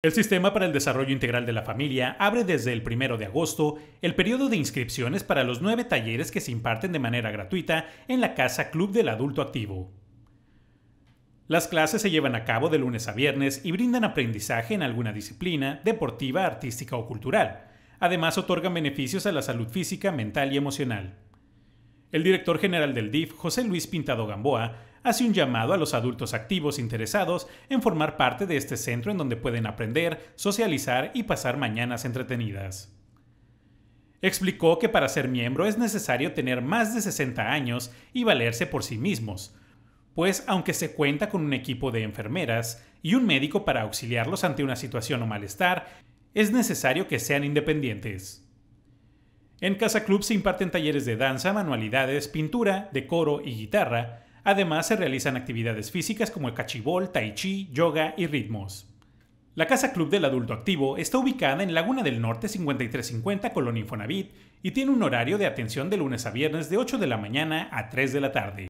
El Sistema para el Desarrollo Integral de la Familia abre desde el 1 de agosto el periodo de inscripciones para los nueve talleres que se imparten de manera gratuita en la Casa Club del Adulto Activo. Las clases se llevan a cabo de lunes a viernes y brindan aprendizaje en alguna disciplina, deportiva, artística o cultural. Además, otorgan beneficios a la salud física, mental y emocional. El director general del DIF, José Luis Pintado Gamboa, hace un llamado a los adultos activos interesados en formar parte de este centro en donde pueden aprender, socializar y pasar mañanas entretenidas. Explicó que para ser miembro es necesario tener más de 60 años y valerse por sí mismos, pues aunque se cuenta con un equipo de enfermeras y un médico para auxiliarlos ante una situación o malestar, es necesario que sean independientes. En Casa Club se imparten talleres de danza, manualidades, pintura, decoro y guitarra, Además, se realizan actividades físicas como el cachibol, tai chi, yoga y ritmos. La Casa Club del Adulto Activo está ubicada en Laguna del Norte 5350, Colonia Infonavit, y tiene un horario de atención de lunes a viernes de 8 de la mañana a 3 de la tarde.